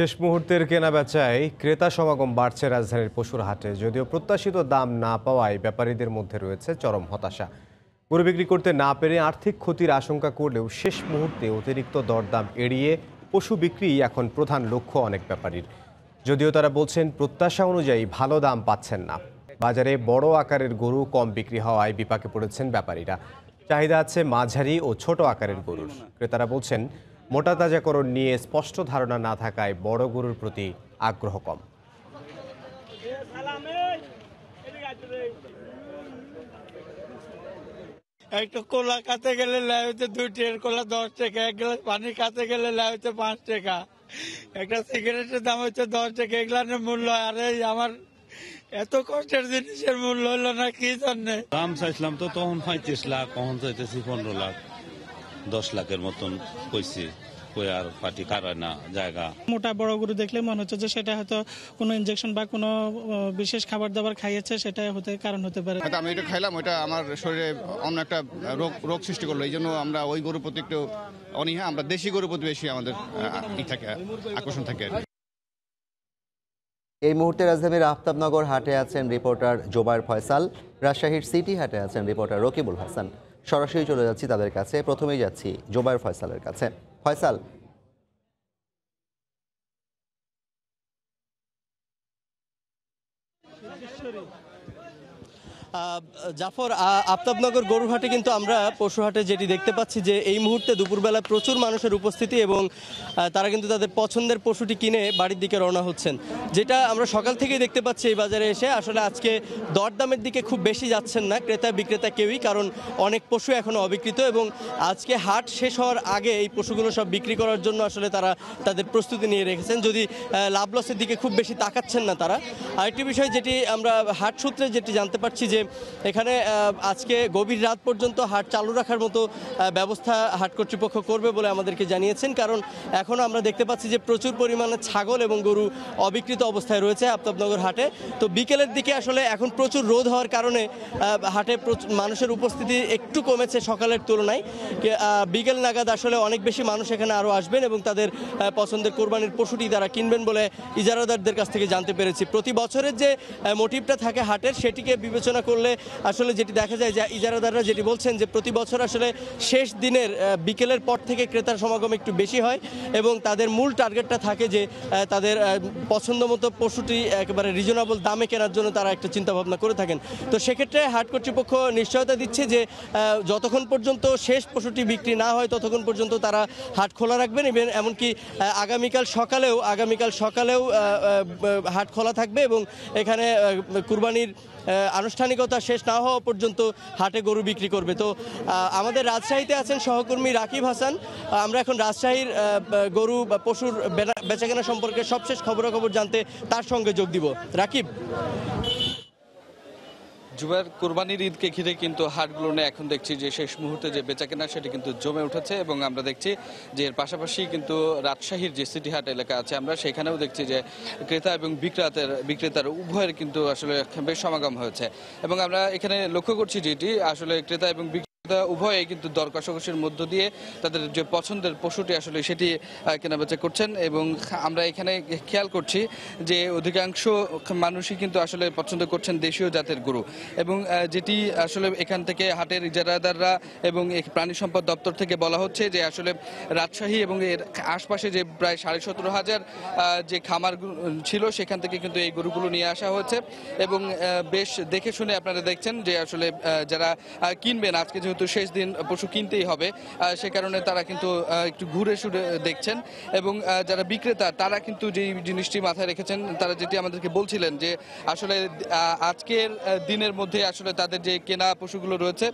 শেষ মুহূর্তের কেনাবেচায় ক্রেতা সমাগম বাড়ছে রাজধানীর পশুর হাটে যদিও প্রত্যাশিত দাম না পাওয়ায় ব্যাপারীদের মধ্যে রয়েছে চরম হতাশা গরু বিক্রি করতে না পেরে আর্থিক ক্ষতির আশঙ্কা করলেও শেষ মুহূর্তে অতিরিক্ত দরদাম এড়িয়ে পশু বিক্রি এখন প্রধান লক্ষ্য অনেক ব্যাপারীর যদিও তারা বলছেন প্রত্যাশা অনুযায়ী ভালো দাম পাচ্ছেন না বাজারে বড় আকারের গরু কম বিক্রি হওয়ায় বিপাকে পড়েছেন ব্যাপারীরা চাহিদা আছে মাঝারি ও ছোট আকারের গরুর ক্রেতারা বলছেন মোটা তাজাকরণ নিয়ে স্পষ্ট ধারণা না থাকায় বড় গরুর প্রতি আগ্রহ কম একটা কোলা কাতে গেলে লেয় হচ্ছে দুই টের কোলা দশ টাকা এক গ্লাস পানি কাতে গেলে লাই হচ্ছে পাঁচ টাকা একটা সিগারেটের দাম হচ্ছে দশ টাকা এগুলার মূল্য আর এই আমার এত কষ্টের জিনিসের মূল্য হলো না কি জন্য দাম চাইছিলাম তো তখন পঁয়ত্রিশ লাখ তখন চাইতেছি পনেরো লাখ দশ লাখের মতন কইছি আর পার্টি কারায় না জায়গা মোটা বড় গরু দেখলে মনে হচ্ছে যে সেটা হয়তো ইনজেকশন বা কোনো বিশেষ খাবার দাবার খাইয়েছে সেটা হতে কারণ হতে পারে আমি এটা খাইলাম ওইটা আমার শরীরে অন্য একটা রোগ রোগ সৃষ্টি করলো এই জন্য আমরা ওই গরুর প্রতি একটু অনীহা আমরা দেশি গরুর প্রতি বেশি আমাদের থাকে আকর্ষণ থাকে এই মুহূর্তে রাজধানীর আফতাবনগর হাটে আছেন রিপোর্টার জোবায়ের ফয়সাল রাজশাহীর সিটি হাটে আছেন রিপোর্টার রকিবুল হাসান সরাসরি চলে যাচ্ছি তাদের কাছে প্রথমেই যাচ্ছি জোবায়ের ফয়সালের কাছে ফয়সাল জাফর আফতাবনগর গরুহাটে কিন্তু আমরা পশুহাটে যেটি দেখতে পাচ্ছি যে এই মুহূর্তে দুপুরবেলা প্রচুর মানুষের উপস্থিতি এবং তারা কিন্তু তাদের পছন্দের পশুটি কিনে বাড়ির দিকে রওনা হচ্ছেন যেটা আমরা সকাল থেকেই দেখতে পাচ্ছি এই বাজারে এসে আসলে আজকে দরদামের দিকে খুব বেশি যাচ্ছেন না ক্রেতা বিক্রেতা কেউই কারণ অনেক পশু এখনও অবিকৃত এবং আজকে হাট শেষ হওয়ার আগে এই পশুগুলো সব বিক্রি করার জন্য আসলে তারা তাদের প্রস্তুতি নিয়ে রেখেছেন যদি লাভ লসের দিকে খুব বেশি তাকাচ্ছেন না তারা আরেকটি বিষয় যেটি আমরা হাট সূত্রে যেটি জানতে পারছি যে এখানে আজকে গভীর রাত পর্যন্ত হাট চালু রাখার মতো ব্যবস্থা হাট কর্তৃপক্ষ করবে বলে আমাদেরকে জানিয়েছেন কারণ এখন আমরা দেখতে পাচ্ছি যে প্রচুর পরিমাণে ছাগল এবং গরু অবিকৃত অবস্থায় রয়েছে আফতাবনগর হাটে তো বিকেলের দিকে আসলে এখন প্রচুর রোদ হওয়ার কারণে হাটে মানুষের উপস্থিতি একটু কমেছে সকালের তুলনায় বিকেল নাগাদ আসলে অনেক বেশি মানুষ এখানে আরও আসবেন এবং তাদের পছন্দের কোরবানির পশুটি তারা কিনবেন বলে ইজারাদারদের কাছ থেকে জানতে পেরেছি প্রতি বছরের যে মোটিভটা থাকে হাটের সেটিকে বিবেচনা করলে আসলে যেটি দেখা যায় যে ইজারাদাররা যেটি বলছেন যে প্রতি বছর আসলে শেষ দিনের বিকেলের পর থেকে ক্রেতার সমাগম একটু বেশি হয় এবং তাদের মূল টার্গেটটা থাকে যে তাদের পছন্দ মতো পশুটি একেবারে রিজনেবল দামে কেনার জন্য তারা একটা চিন্তাভাবনা করে থাকেন তো সেক্ষেত্রে হাট কর্তৃপক্ষ নিশ্চয়তা দিচ্ছে যে যতক্ষণ পর্যন্ত শেষ পশুটি বিক্রি না হয় ততক্ষণ পর্যন্ত তারা হাট খোলা রাখবেন ইভেন এমনকি আগামীকাল সকালেও আগামীকাল সকালেও হাট খোলা থাকবে এবং এখানে কুরবানির আনুষ্ঠানিক আনুষ্ঠানিকতা শেষ না হওয়া পর্যন্ত হাটে গরু বিক্রি করবে তো আমাদের রাজশাহীতে আছেন সহকর্মী রাকিব হাসান আমরা এখন রাজশাহীর গরু বা পশুর বেচাকেনা সম্পর্কে সবশেষ খবরাখবর জানতে তার সঙ্গে যোগ দিব রাকিব জুবাইর কোরবানির ঈদকে ঘিরে কিন্তু হাটগুলো এখন দেখছি যে শেষ মুহূর্তে যে বেচাকেনা সেটি কিন্তু জমে উঠেছে এবং আমরা দেখছি যে এর পাশাপাশি কিন্তু রাজশাহীর যে সিটি হাট এলাকা আছে আমরা সেখানেও দেখছি যে ক্রেতা এবং বিক্রেতার বিক্রেতার উভয়ের কিন্তু আসলে বেশ সমাগম হয়েছে এবং আমরা এখানে লক্ষ্য করছি যেটি আসলে ক্রেতা এবং উভয়ে কিন্তু দর কষাকষির মধ্য দিয়ে তাদের যে পছন্দের পশুটি আসলে সেটি কেনাবেচা করছেন এবং আমরা এখানে খেয়াল করছি যে অধিকাংশ মানুষই কিন্তু আসলে পছন্দ করছেন দেশীয় জাতের গরু এবং যেটি আসলে এখান থেকে হাটের ইজারাদাররা এবং প্রাণী সম্পদ দপ্তর থেকে বলা হচ্ছে যে আসলে রাজশাহী এবং এর আশপাশে যে প্রায় সাড়ে সতেরো হাজার যে খামার ছিল সেখান থেকে কিন্তু এই গরুগুলো নিয়ে আসা হয়েছে এবং বেশ দেখে শুনে আপনারা দেখছেন যে আসলে যারা কিনবেন আজকে যেহেতু যেহেতু শেষ দিন পশু কিনতেই হবে সে কারণে তারা কিন্তু একটু ঘুরে সুরে দেখছেন এবং যারা বিক্রেতা তারা কিন্তু যেই জিনিসটি মাথায় রেখেছেন তারা যেটি আমাদেরকে বলছিলেন যে আসলে আজকের দিনের মধ্যে আসলে তাদের যে কেনা পশুগুলো রয়েছে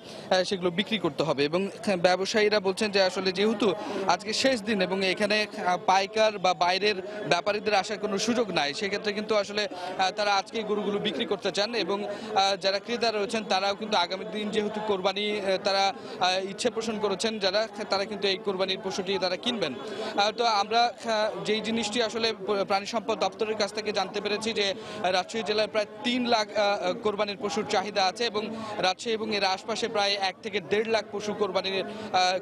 সেগুলো বিক্রি করতে হবে এবং হ্যাঁ, ব্যবসায়ীরা বলছেন যে আসলে যেহেতু আজকে শেষ দিন এবং এখানে পাইকার বা বাইরের ব্যাপারীদের আসার কোনো সুযোগ নাই সেক্ষেত্রে কিন্তু আসলে তারা আজকে গরুগুলো বিক্রি করতে চান এবং যারা ক্রেতা রয়েছেন তারাও কিন্তু আগামী দিন যেহেতু কোরবানি তারা ইচ্ছে পোষণ করেছেন যারা তারা কিন্তু এই কোরবানির পশুটি তারা কিনবেন তো আমরা যেই জিনিসটি আসলে প্রাণী সম্পদ দপ্তরের কাছ থেকে জানতে পেরেছি যে রাজশাহী জেলায় প্রায় তিন লাখ কোরবানির পশুর চাহিদা আছে এবং রাজশাহী এবং এর আশপাশে প্রায় এক থেকে দেড় লাখ পশু কোরবানির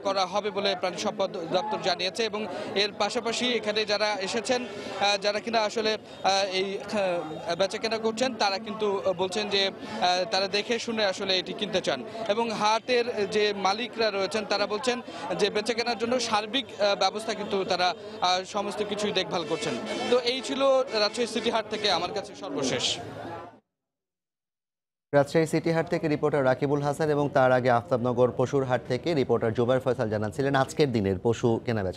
করা হবে বলে প্রাণী সম্পদ দপ্তর জানিয়েছে এবং এর পাশাপাশি এখানে যারা এসেছেন যারা কিনা আসলে এই বেচাকেনা করছেন তারা কিন্তু বলছেন যে তারা দেখে শুনে আসলে এটি কিনতে চান এবং হাটের যে মালিকরা রয়েছেন তারা বলছেন যে বেঁচে কেনার জন্য সার্বিক ব্যবস্থা কিন্তু তারা সমস্ত কিছুই দেখভাল করছেন তো এই ছিল রাজশাহী সিটি হাট থেকে আমার কাছে সর্বশেষ রাজশাহী সিটি হাট থেকে রিপোর্টার রাকিবুল হাসান এবং তার আগে আফতাবনগর পশুর হাট থেকে রিপোর্টার জুবাইর ফয়সাল জানাচ্ছিলেন আজকের দিনের পশু কেনাবেচার